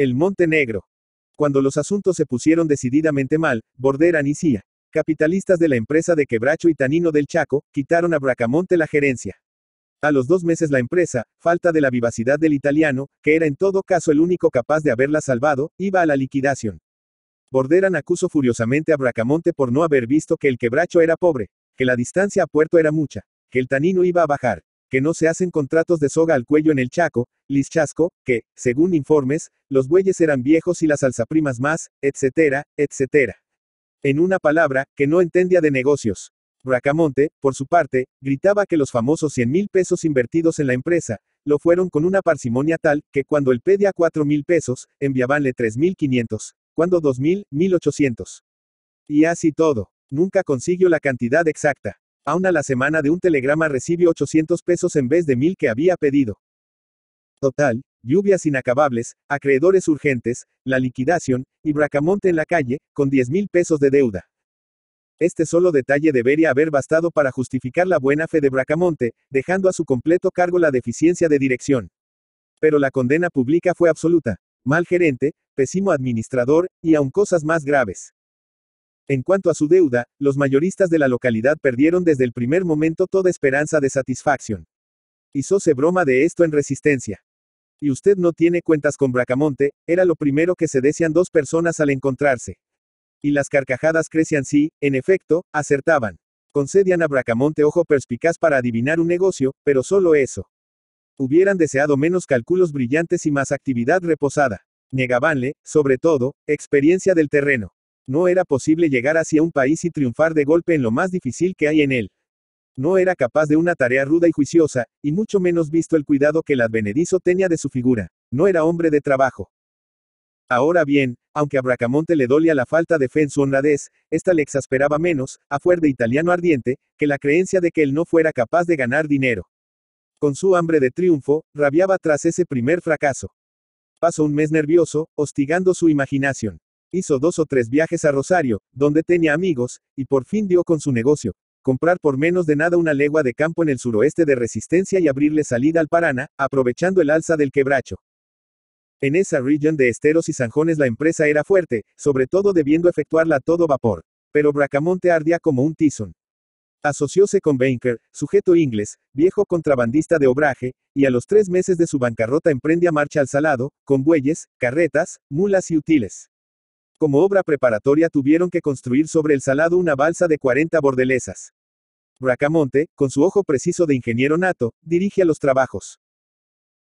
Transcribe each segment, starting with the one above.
El Monte Negro. Cuando los asuntos se pusieron decididamente mal, Borderan y Cía, capitalistas de la empresa de Quebracho y Tanino del Chaco, quitaron a Bracamonte la gerencia. A los dos meses la empresa, falta de la vivacidad del italiano, que era en todo caso el único capaz de haberla salvado, iba a la liquidación. Borderan acusó furiosamente a Bracamonte por no haber visto que el quebracho era pobre, que la distancia a puerto era mucha, que el tanino iba a bajar, que no se hacen contratos de soga al cuello en el Chaco, Lischasco, que, según informes, los bueyes eran viejos y las alzaprimas más, etcétera, etcétera. En una palabra, que no entendía de negocios. Bracamonte, por su parte, gritaba que los famosos 100 mil pesos invertidos en la empresa, lo fueron con una parsimonia tal, que cuando él pedía 4 mil pesos, enviabanle 3.500, cuando 2 mil, 1800. Y así todo. Nunca consiguió la cantidad exacta. Aún a la semana de un telegrama recibe 800 pesos en vez de 1000 que había pedido. Total, lluvias inacabables, acreedores urgentes, la liquidación, y Bracamonte en la calle, con 10 mil pesos de deuda. Este solo detalle debería haber bastado para justificar la buena fe de Bracamonte, dejando a su completo cargo la deficiencia de dirección. Pero la condena pública fue absoluta. Mal gerente, pésimo administrador, y aún cosas más graves. En cuanto a su deuda, los mayoristas de la localidad perdieron desde el primer momento toda esperanza de satisfacción. se broma de esto en resistencia. Y usted no tiene cuentas con Bracamonte, era lo primero que se desean dos personas al encontrarse. Y las carcajadas crecían sí, en efecto, acertaban. Concedían a Bracamonte ojo perspicaz para adivinar un negocio, pero solo eso. Hubieran deseado menos cálculos brillantes y más actividad reposada. Negabanle, sobre todo, experiencia del terreno. No era posible llegar hacia un país y triunfar de golpe en lo más difícil que hay en él. No era capaz de una tarea ruda y juiciosa, y mucho menos visto el cuidado que el advenedizo tenía de su figura. No era hombre de trabajo. Ahora bien, aunque a Bracamonte le dolía la falta de fe en su honradez, esta le exasperaba menos, a fuer de italiano ardiente, que la creencia de que él no fuera capaz de ganar dinero. Con su hambre de triunfo, rabiaba tras ese primer fracaso. Pasó un mes nervioso, hostigando su imaginación. Hizo dos o tres viajes a Rosario, donde tenía amigos, y por fin dio con su negocio. Comprar por menos de nada una legua de campo en el suroeste de Resistencia y abrirle salida al Paraná, aprovechando el alza del quebracho. En esa región de esteros y zanjones la empresa era fuerte, sobre todo debiendo efectuarla a todo vapor. Pero Bracamonte ardía como un tizón. Asocióse con Banker, sujeto inglés, viejo contrabandista de obraje, y a los tres meses de su bancarrota a marcha al salado, con bueyes, carretas, mulas y útiles. Como obra preparatoria tuvieron que construir sobre el salado una balsa de 40 bordelesas. Bracamonte, con su ojo preciso de ingeniero nato, dirige a los trabajos.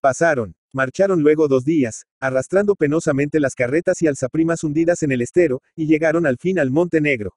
Pasaron, marcharon luego dos días, arrastrando penosamente las carretas y alzaprimas hundidas en el estero, y llegaron al fin al Monte Negro.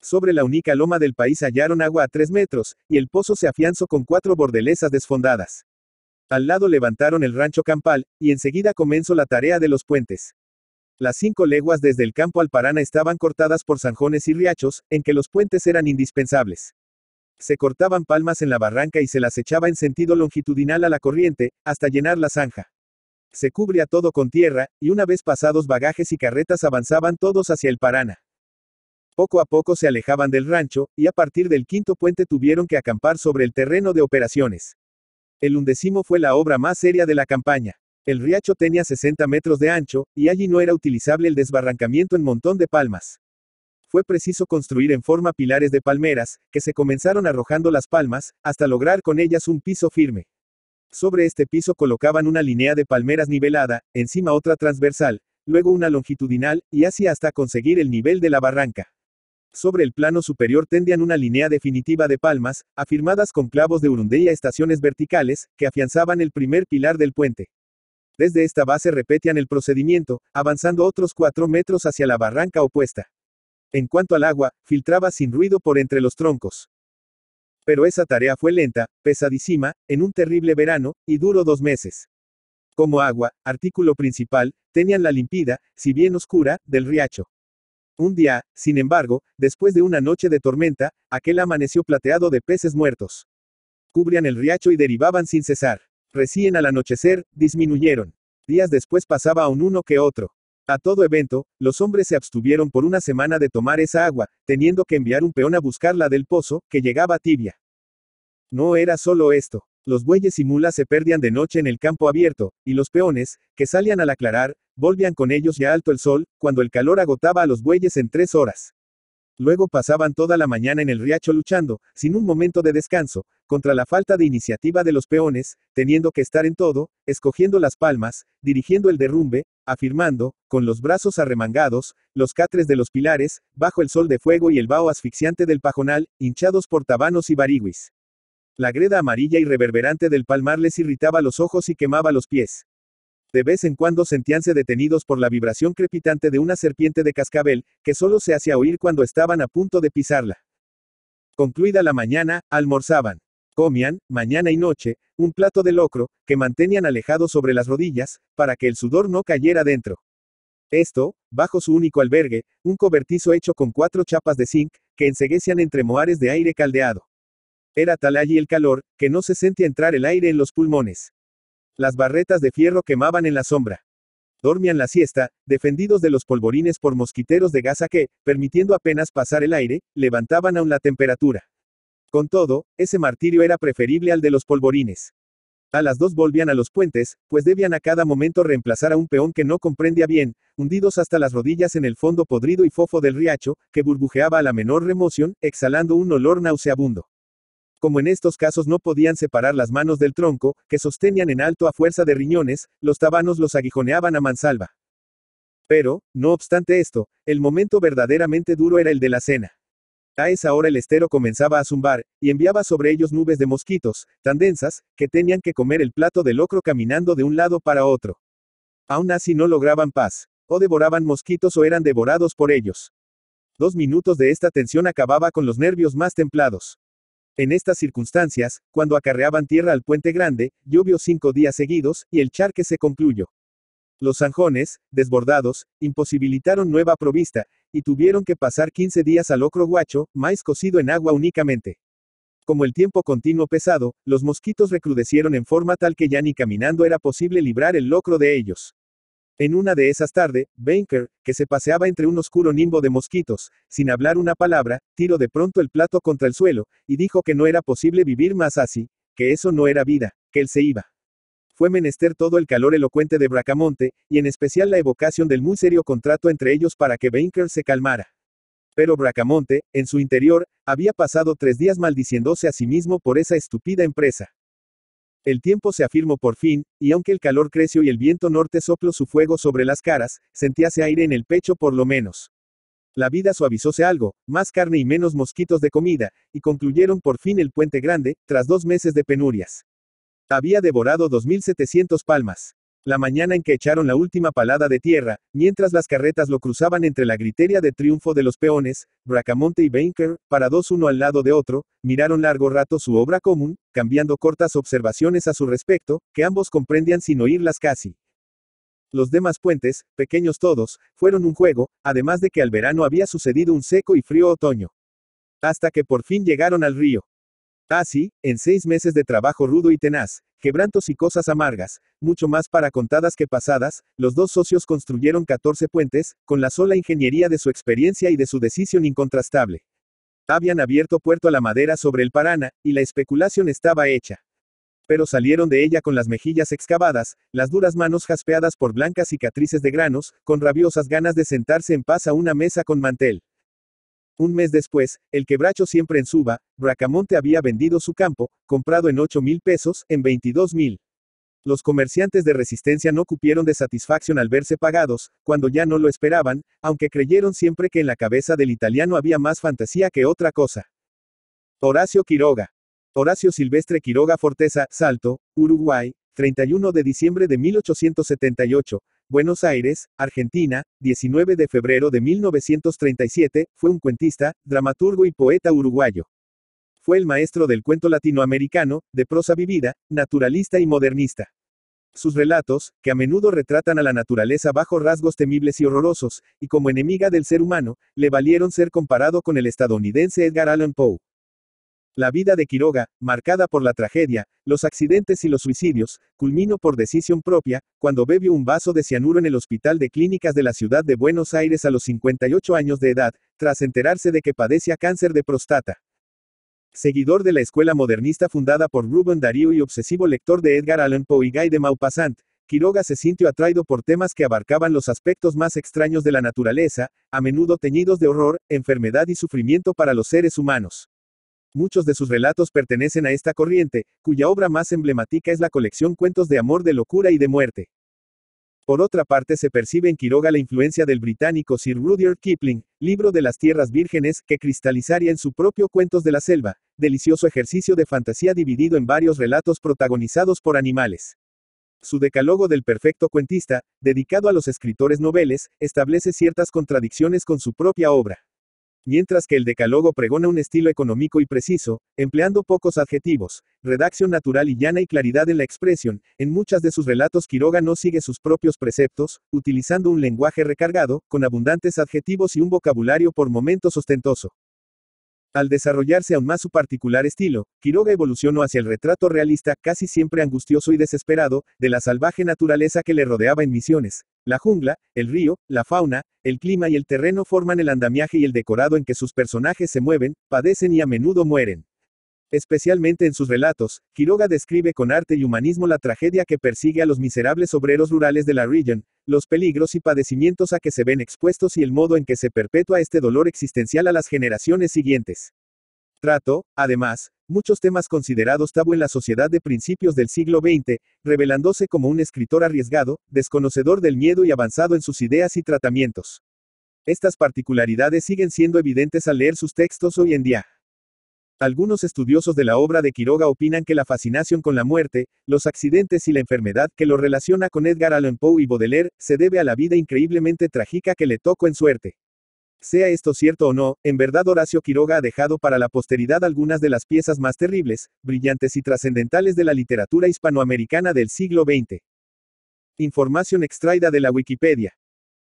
Sobre la única loma del país hallaron agua a tres metros, y el pozo se afianzó con cuatro bordelesas desfondadas. Al lado levantaron el rancho campal, y enseguida comenzó la tarea de los puentes. Las cinco leguas desde el campo al Parana estaban cortadas por zanjones y riachos, en que los puentes eran indispensables. Se cortaban palmas en la barranca y se las echaba en sentido longitudinal a la corriente, hasta llenar la zanja. Se cubría todo con tierra, y una vez pasados bagajes y carretas avanzaban todos hacia el Parana. Poco a poco se alejaban del rancho, y a partir del quinto puente tuvieron que acampar sobre el terreno de operaciones. El undécimo fue la obra más seria de la campaña. El riacho tenía 60 metros de ancho, y allí no era utilizable el desbarrancamiento en montón de palmas. Fue preciso construir en forma pilares de palmeras, que se comenzaron arrojando las palmas, hasta lograr con ellas un piso firme. Sobre este piso colocaban una línea de palmeras nivelada, encima otra transversal, luego una longitudinal, y así hasta conseguir el nivel de la barranca. Sobre el plano superior tendían una línea definitiva de palmas, afirmadas con clavos de urundella estaciones verticales, que afianzaban el primer pilar del puente. Desde esta base repetían el procedimiento, avanzando otros cuatro metros hacia la barranca opuesta. En cuanto al agua, filtraba sin ruido por entre los troncos. Pero esa tarea fue lenta, pesadísima, en un terrible verano, y duró dos meses. Como agua, artículo principal, tenían la limpida, si bien oscura, del riacho. Un día, sin embargo, después de una noche de tormenta, aquel amaneció plateado de peces muertos. Cubrían el riacho y derivaban sin cesar. Recién al anochecer, disminuyeron. Días después pasaba aún uno que otro. A todo evento, los hombres se abstuvieron por una semana de tomar esa agua, teniendo que enviar un peón a buscarla del pozo, que llegaba tibia. No era solo esto. Los bueyes y mulas se perdían de noche en el campo abierto, y los peones, que salían al aclarar, volvían con ellos ya alto el sol, cuando el calor agotaba a los bueyes en tres horas. Luego pasaban toda la mañana en el riacho luchando, sin un momento de descanso, contra la falta de iniciativa de los peones, teniendo que estar en todo, escogiendo las palmas, dirigiendo el derrumbe, afirmando, con los brazos arremangados, los catres de los pilares, bajo el sol de fuego y el vaho asfixiante del pajonal, hinchados por tabanos y barigüis. La greda amarilla y reverberante del palmar les irritaba los ojos y quemaba los pies. De vez en cuando sentíanse detenidos por la vibración crepitante de una serpiente de cascabel, que solo se hacía oír cuando estaban a punto de pisarla. Concluida la mañana, almorzaban. Comían, mañana y noche, un plato de locro, que mantenían alejado sobre las rodillas, para que el sudor no cayera dentro. Esto, bajo su único albergue, un cobertizo hecho con cuatro chapas de zinc, que enseguecían entre moares de aire caldeado. Era tal allí el calor, que no se sentía entrar el aire en los pulmones. Las barretas de fierro quemaban en la sombra. Dormían la siesta, defendidos de los polvorines por mosquiteros de gasa que, permitiendo apenas pasar el aire, levantaban aún la temperatura. Con todo, ese martirio era preferible al de los polvorines. A las dos volvían a los puentes, pues debían a cada momento reemplazar a un peón que no comprendía bien, hundidos hasta las rodillas en el fondo podrido y fofo del riacho, que burbujeaba a la menor remoción, exhalando un olor nauseabundo. Como en estos casos no podían separar las manos del tronco, que sostenían en alto a fuerza de riñones, los tabanos los aguijoneaban a mansalva. Pero, no obstante esto, el momento verdaderamente duro era el de la cena. A esa hora el estero comenzaba a zumbar, y enviaba sobre ellos nubes de mosquitos, tan densas, que tenían que comer el plato de locro caminando de un lado para otro. Aún así no lograban paz, o devoraban mosquitos o eran devorados por ellos. Dos minutos de esta tensión acababa con los nervios más templados. En estas circunstancias, cuando acarreaban tierra al puente grande, llovió cinco días seguidos, y el charque se concluyó. Los zanjones, desbordados, imposibilitaron nueva provista, y tuvieron que pasar 15 días al ocro guacho, maíz cocido en agua únicamente. Como el tiempo continuo pesado, los mosquitos recrudecieron en forma tal que ya ni caminando era posible librar el locro de ellos. En una de esas tardes, Banker, que se paseaba entre un oscuro nimbo de mosquitos, sin hablar una palabra, tiró de pronto el plato contra el suelo, y dijo que no era posible vivir más así, que eso no era vida, que él se iba. Fue menester todo el calor elocuente de Bracamonte, y en especial la evocación del muy serio contrato entre ellos para que Banker se calmara. Pero Bracamonte, en su interior, había pasado tres días maldiciéndose a sí mismo por esa estúpida empresa. El tiempo se afirmó por fin, y aunque el calor creció y el viento norte sopló su fuego sobre las caras, sentíase aire en el pecho por lo menos. La vida suavizóse algo, más carne y menos mosquitos de comida, y concluyeron por fin el puente grande, tras dos meses de penurias. Había devorado 2.700 palmas. La mañana en que echaron la última palada de tierra, mientras las carretas lo cruzaban entre la gritería de triunfo de los peones, Bracamonte y Banker, parados uno al lado de otro, miraron largo rato su obra común, cambiando cortas observaciones a su respecto, que ambos comprendían sin oírlas casi. Los demás puentes, pequeños todos, fueron un juego, además de que al verano había sucedido un seco y frío otoño. Hasta que por fin llegaron al río. Así, ah, en seis meses de trabajo rudo y tenaz, quebrantos y cosas amargas, mucho más para contadas que pasadas, los dos socios construyeron 14 puentes, con la sola ingeniería de su experiencia y de su decisión incontrastable. Habían abierto puerto a la madera sobre el Paraná, y la especulación estaba hecha. Pero salieron de ella con las mejillas excavadas, las duras manos jaspeadas por blancas cicatrices de granos, con rabiosas ganas de sentarse en paz a una mesa con mantel. Un mes después, el quebracho siempre en suba, Bracamonte había vendido su campo, comprado en 8 mil pesos, en 22 mil. Los comerciantes de resistencia no cupieron de satisfacción al verse pagados, cuando ya no lo esperaban, aunque creyeron siempre que en la cabeza del italiano había más fantasía que otra cosa. Horacio Quiroga. Horacio Silvestre Quiroga Forteza, Salto, Uruguay, 31 de diciembre de 1878, Buenos Aires, Argentina, 19 de febrero de 1937, fue un cuentista, dramaturgo y poeta uruguayo. Fue el maestro del cuento latinoamericano, de prosa vivida, naturalista y modernista. Sus relatos, que a menudo retratan a la naturaleza bajo rasgos temibles y horrorosos, y como enemiga del ser humano, le valieron ser comparado con el estadounidense Edgar Allan Poe. La vida de Quiroga, marcada por la tragedia, los accidentes y los suicidios, culminó por decisión propia, cuando bebió un vaso de cianuro en el Hospital de Clínicas de la Ciudad de Buenos Aires a los 58 años de edad, tras enterarse de que padecía cáncer de próstata. Seguidor de la escuela modernista fundada por Rubén Darío y obsesivo lector de Edgar Allan Poe y Guy de Maupassant, Quiroga se sintió atraído por temas que abarcaban los aspectos más extraños de la naturaleza, a menudo teñidos de horror, enfermedad y sufrimiento para los seres humanos. Muchos de sus relatos pertenecen a esta corriente, cuya obra más emblemática es la colección Cuentos de Amor, de Locura y de Muerte. Por otra parte, se percibe en Quiroga la influencia del británico Sir Rudyard Kipling, libro de las tierras vírgenes, que cristalizaría en su propio Cuentos de la Selva, delicioso ejercicio de fantasía dividido en varios relatos protagonizados por animales. Su decálogo del perfecto cuentista, dedicado a los escritores noveles, establece ciertas contradicciones con su propia obra. Mientras que el Decálogo pregona un estilo económico y preciso, empleando pocos adjetivos, redacción natural y llana y claridad en la expresión, en muchas de sus relatos Quiroga no sigue sus propios preceptos, utilizando un lenguaje recargado, con abundantes adjetivos y un vocabulario por momentos ostentoso. Al desarrollarse aún más su particular estilo, Quiroga evolucionó hacia el retrato realista, casi siempre angustioso y desesperado, de la salvaje naturaleza que le rodeaba en Misiones, la jungla, el río, la fauna, el clima y el terreno forman el andamiaje y el decorado en que sus personajes se mueven, padecen y a menudo mueren. Especialmente en sus relatos, Quiroga describe con arte y humanismo la tragedia que persigue a los miserables obreros rurales de la región, los peligros y padecimientos a que se ven expuestos y el modo en que se perpetúa este dolor existencial a las generaciones siguientes. Trato, además, muchos temas considerados tabú en la sociedad de principios del siglo XX, revelándose como un escritor arriesgado, desconocedor del miedo y avanzado en sus ideas y tratamientos. Estas particularidades siguen siendo evidentes al leer sus textos hoy en día. Algunos estudiosos de la obra de Quiroga opinan que la fascinación con la muerte, los accidentes y la enfermedad que lo relaciona con Edgar Allan Poe y Baudelaire, se debe a la vida increíblemente trágica que le tocó en suerte. Sea esto cierto o no, en verdad Horacio Quiroga ha dejado para la posteridad algunas de las piezas más terribles, brillantes y trascendentales de la literatura hispanoamericana del siglo XX. Información extraída de la Wikipedia.